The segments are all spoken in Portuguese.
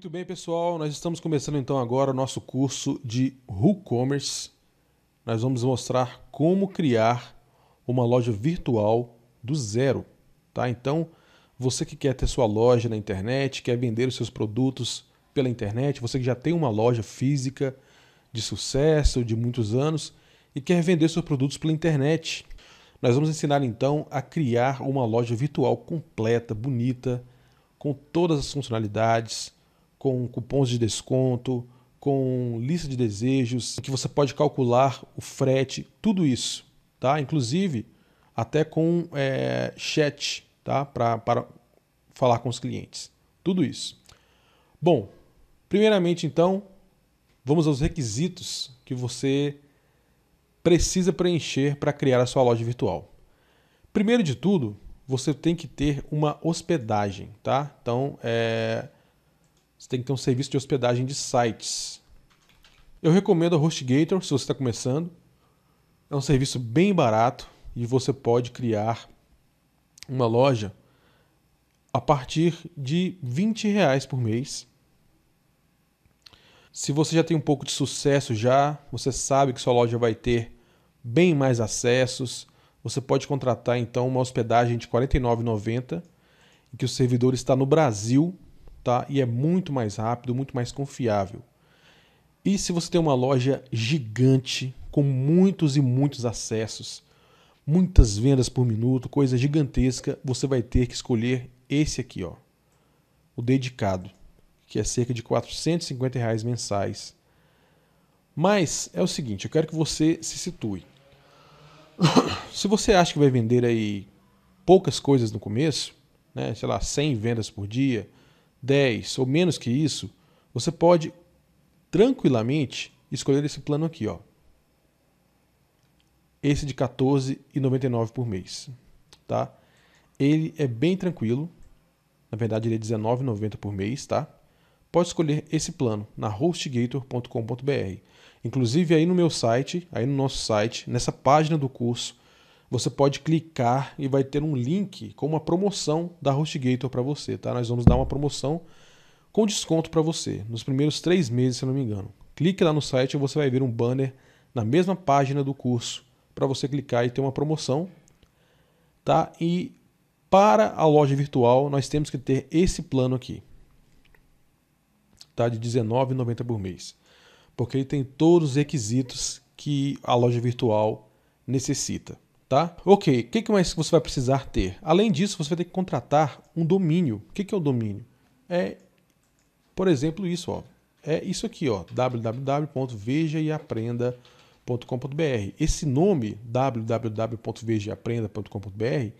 Muito bem, pessoal. Nós estamos começando então agora o nosso curso de WooCommerce. Nós vamos mostrar como criar uma loja virtual do zero, tá? Então, você que quer ter sua loja na internet, quer vender os seus produtos pela internet, você que já tem uma loja física de sucesso de muitos anos e quer vender seus produtos pela internet, nós vamos ensinar então a criar uma loja virtual completa, bonita, com todas as funcionalidades com cupons de desconto, com lista de desejos, que você pode calcular o frete, tudo isso, tá? Inclusive até com é, chat, tá? para falar com os clientes, tudo isso. Bom, primeiramente então, vamos aos requisitos que você precisa preencher para criar a sua loja virtual. Primeiro de tudo, você tem que ter uma hospedagem, tá? Então, é você tem que ter um serviço de hospedagem de sites. Eu recomendo a HostGator se você está começando. É um serviço bem barato e você pode criar uma loja a partir de 20 reais por mês. Se você já tem um pouco de sucesso já, você sabe que sua loja vai ter bem mais acessos. Você pode contratar então uma hospedagem de R$ 49,90 que o servidor está no Brasil tá? E é muito mais rápido, muito mais confiável. E se você tem uma loja gigante, com muitos e muitos acessos, muitas vendas por minuto, coisa gigantesca, você vai ter que escolher esse aqui, ó, o dedicado, que é cerca de 450 reais mensais. Mas é o seguinte, eu quero que você se situe. se você acha que vai vender aí poucas coisas no começo, né, sei lá, 100 vendas por dia, 10 ou menos que isso, você pode tranquilamente escolher esse plano aqui, ó. Esse de 14,99 por mês, tá? Ele é bem tranquilo. Na verdade, ele é 19,90 por mês, tá? Pode escolher esse plano na hostgator.com.br. Inclusive aí no meu site, aí no nosso site, nessa página do curso, você pode clicar e vai ter um link com uma promoção da HostGator para você, tá? Nós vamos dar uma promoção com desconto para você nos primeiros três meses, se não me engano. Clique lá no site e você vai ver um banner na mesma página do curso para você clicar e ter uma promoção, tá? E para a loja virtual nós temos que ter esse plano aqui, tá? De R$19,90 por mês, porque ele tem todos os requisitos que a loja virtual necessita tá? Ok, o que, mais você vai precisar ter? Além disso, você vai ter que contratar um domínio. O que, que é o domínio? É, por exemplo, isso, ó. É isso aqui, ó, www.vejaeaprenda.com.br Esse nome, www.vejaeaprenda.com.br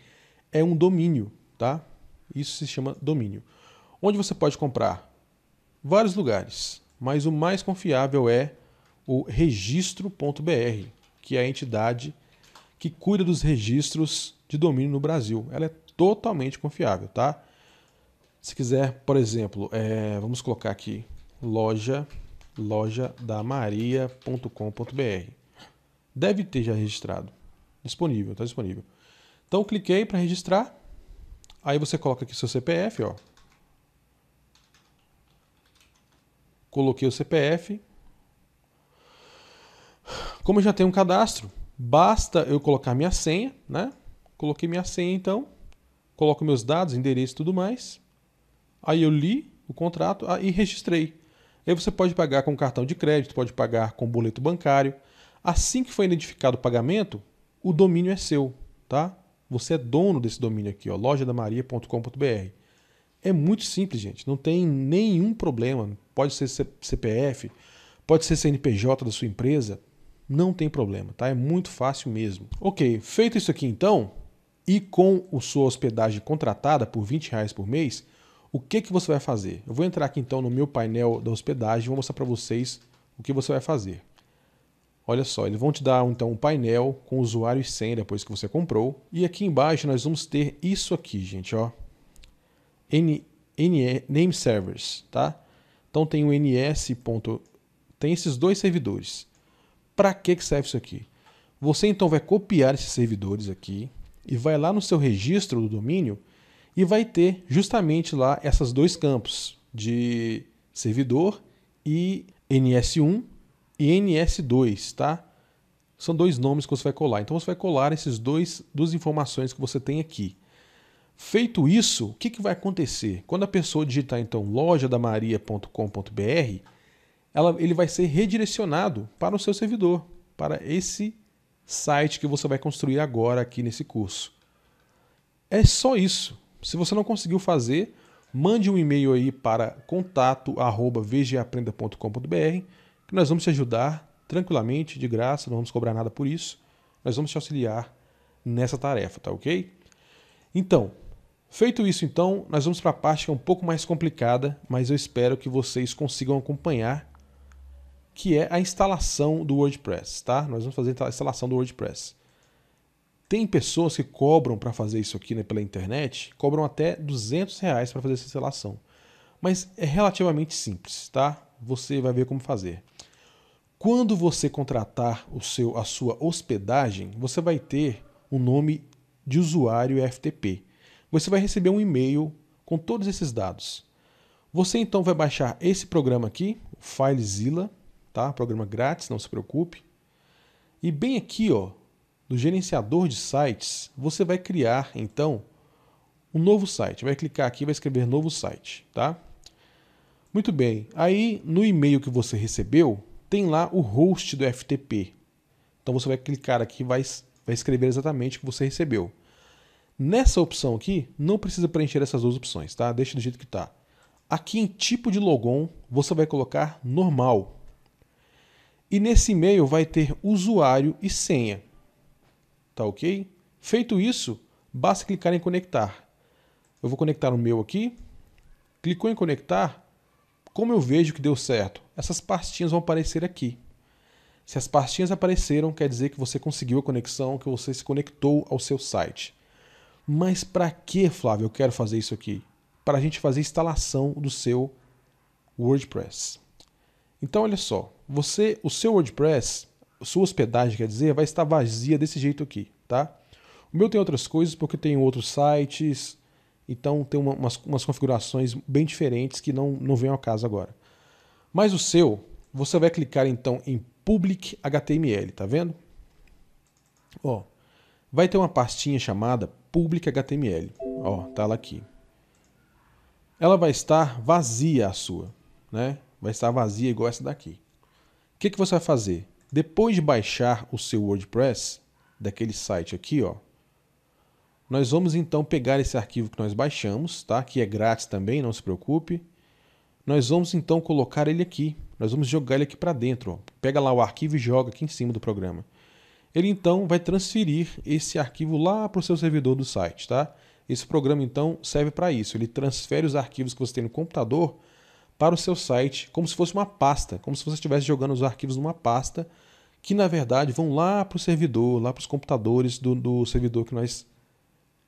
é um domínio, tá? Isso se chama domínio. Onde você pode comprar? Vários lugares, mas o mais confiável é o registro.br, que é a entidade que cuida dos registros de domínio no Brasil. Ela é totalmente confiável, tá? Se quiser, por exemplo, é, vamos colocar aqui loja loja da maria.com.br. Deve ter já registrado. Disponível, está disponível. Então cliquei para registrar. Aí você coloca aqui seu CPF, ó. Coloquei o CPF. Como eu já tenho um cadastro, Basta eu colocar minha senha, né? Coloquei minha senha então, coloco meus dados, endereço e tudo mais. Aí eu li o contrato ah, e registrei. Aí você pode pagar com cartão de crédito, pode pagar com boleto bancário. Assim que foi identificado o pagamento, o domínio é seu, tá? Você é dono desse domínio aqui, ó, lojadamaria.com.br. É muito simples, gente. Não tem nenhum problema. Pode ser CPF, pode ser CNPJ da sua empresa, não tem problema, tá? É muito fácil mesmo. Ok, feito isso aqui então, e com a sua hospedagem contratada por 20 reais por mês, o que, que você vai fazer? Eu vou entrar aqui então no meu painel da hospedagem e vou mostrar para vocês o que você vai fazer. Olha só, eles vão te dar então um painel com usuário e senha depois que você comprou. E aqui embaixo nós vamos ter isso aqui, gente, ó. N, N, name servers, tá? Então tem o ns. Ponto, tem esses dois servidores. Para que, que serve isso aqui? Você então vai copiar esses servidores aqui e vai lá no seu registro do domínio e vai ter justamente lá esses dois campos de servidor e NS1 e NS2, tá? São dois nomes que você vai colar. Então você vai colar esses dois duas informações que você tem aqui. Feito isso, o que, que vai acontecer? Quando a pessoa digitar então lojadamaria.com.br, ela, ele vai ser redirecionado para o seu servidor, para esse site que você vai construir agora aqui nesse curso. É só isso. Se você não conseguiu fazer, mande um e-mail aí para contato@vgaprenda.com.br que nós vamos te ajudar tranquilamente, de graça, não vamos cobrar nada por isso. Nós vamos te auxiliar nessa tarefa, tá OK? Então, feito isso então, nós vamos para a parte que é um pouco mais complicada, mas eu espero que vocês consigam acompanhar que é a instalação do WordPress, tá? Nós vamos fazer a instalação do WordPress. Tem pessoas que cobram para fazer isso aqui né, pela internet, cobram até 200 reais para fazer essa instalação. Mas é relativamente simples, tá? Você vai ver como fazer. Quando você contratar o seu, a sua hospedagem, você vai ter o um nome de usuário FTP. Você vai receber um e-mail com todos esses dados. Você então vai baixar esse programa aqui, o FileZilla, tá? Programa grátis, não se preocupe. E bem aqui, ó, no gerenciador de sites, você vai criar então um novo site. Vai clicar aqui, vai escrever novo site, tá? Muito bem. Aí no e-mail que você recebeu, tem lá o host do FTP. Então você vai clicar aqui, vai vai escrever exatamente o que você recebeu. Nessa opção aqui, não precisa preencher essas duas opções, tá? Deixa do jeito que está. Aqui em tipo de logon, você vai colocar normal, e nesse e-mail vai ter usuário e senha. Tá ok? Feito isso, basta clicar em conectar. Eu vou conectar o meu aqui. Clicou em conectar, como eu vejo que deu certo? Essas pastinhas vão aparecer aqui. Se as pastinhas apareceram, quer dizer que você conseguiu a conexão, que você se conectou ao seu site. Mas para que, Flávio, eu quero fazer isso aqui? Para a gente fazer a instalação do seu WordPress. Então olha só, você, o seu WordPress, sua hospedagem quer dizer, vai estar vazia desse jeito aqui, tá? O meu tem outras coisas porque tem outros sites, então tem uma, umas, umas, configurações bem diferentes que não, não vem ao caso agora. Mas o seu, você vai clicar então em Public HTML, tá vendo? Ó, vai ter uma pastinha chamada Public HTML, ó, tá lá aqui. Ela vai estar vazia a sua, né? vai estar tá vazia igual essa daqui. O que, que você vai fazer? Depois de baixar o seu WordPress, daquele site aqui, ó, nós vamos então pegar esse arquivo que nós baixamos, tá? que é grátis também, não se preocupe. Nós vamos então colocar ele aqui, nós vamos jogar ele aqui para dentro. Ó. Pega lá o arquivo e joga aqui em cima do programa. Ele então vai transferir esse arquivo lá para o seu servidor do site. Tá? Esse programa então serve para isso, ele transfere os arquivos que você tem no computador para o seu site como se fosse uma pasta, como se você estivesse jogando os arquivos numa pasta que na verdade vão lá para o servidor, lá para os computadores do, do, servidor que nós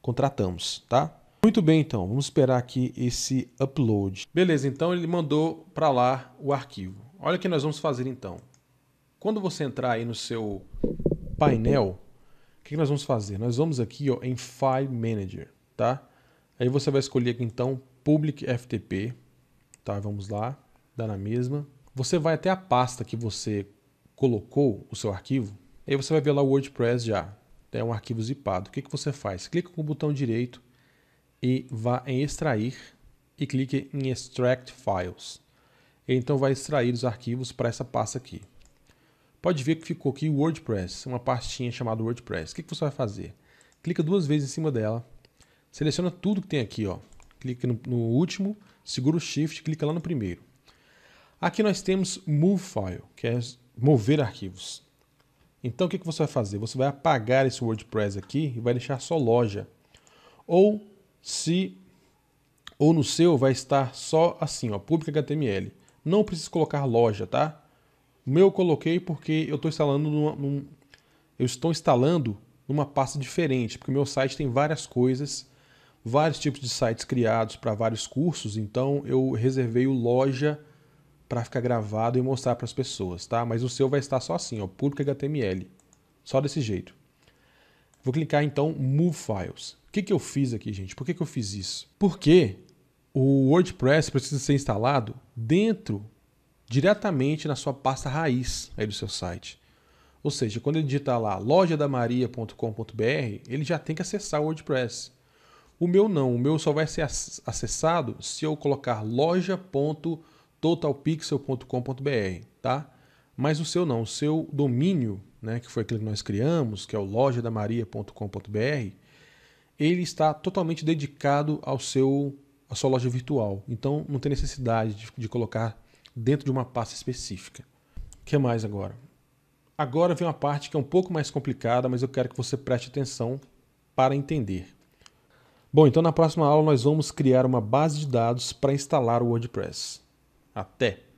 contratamos, tá? Muito bem, então, vamos esperar aqui esse upload. Beleza, então ele mandou para lá o arquivo. Olha o que nós vamos fazer então. Quando você entrar aí no seu painel, o que nós vamos fazer? Nós vamos aqui ó, em File Manager, tá? Aí você vai escolher aqui então Public FTP, Tá, vamos lá. Dá na mesma. Você vai até a pasta que você colocou o seu arquivo. Aí você vai ver lá o WordPress já. É um arquivo zipado. O que, que você faz? Clica com o botão direito e vá em extrair e clique em extract files. Ele então vai extrair os arquivos para essa pasta aqui. Pode ver que ficou aqui o WordPress, uma pastinha chamada WordPress. O que, que você vai fazer? Clica duas vezes em cima dela, seleciona tudo que tem aqui, ó. clica no, no último segura o Shift, clica lá no primeiro. Aqui nós temos Move File, que é mover arquivos. Então o que, que você vai fazer? Você vai apagar esse WordPress aqui e vai deixar só loja. Ou se ou no seu vai estar só assim, ó, público HTML. Não precisa colocar loja, tá? O meu eu coloquei porque eu estou instalando numa, num, eu estou instalando numa pasta diferente, porque o meu site tem várias coisas vários tipos de sites criados para vários cursos, então eu reservei o loja para ficar gravado e mostrar para as pessoas, tá? Mas o seu vai estar só assim, ó, público HTML, só desse jeito. Vou clicar então Move Files. O que, que eu fiz aqui, gente? Por que, que eu fiz isso? Porque o WordPress precisa ser instalado dentro, diretamente na sua pasta raiz aí do seu site. Ou seja, quando ele digitar lá lojadamaria.com.br, ele já tem que acessar o WordPress. O meu não, o meu só vai ser acessado se eu colocar loja.totalpixel.com.br, tá? Mas o seu não, o seu domínio, né, que foi aquele que nós criamos, que é o lojadamaria.com.br, ele está totalmente dedicado ao seu à sua loja virtual. Então não tem necessidade de, de colocar dentro de uma pasta específica. O que mais agora? Agora vem uma parte que é um pouco mais complicada, mas eu quero que você preste atenção para entender. Bom, então na próxima aula nós vamos criar uma base de dados para instalar o WordPress. Até!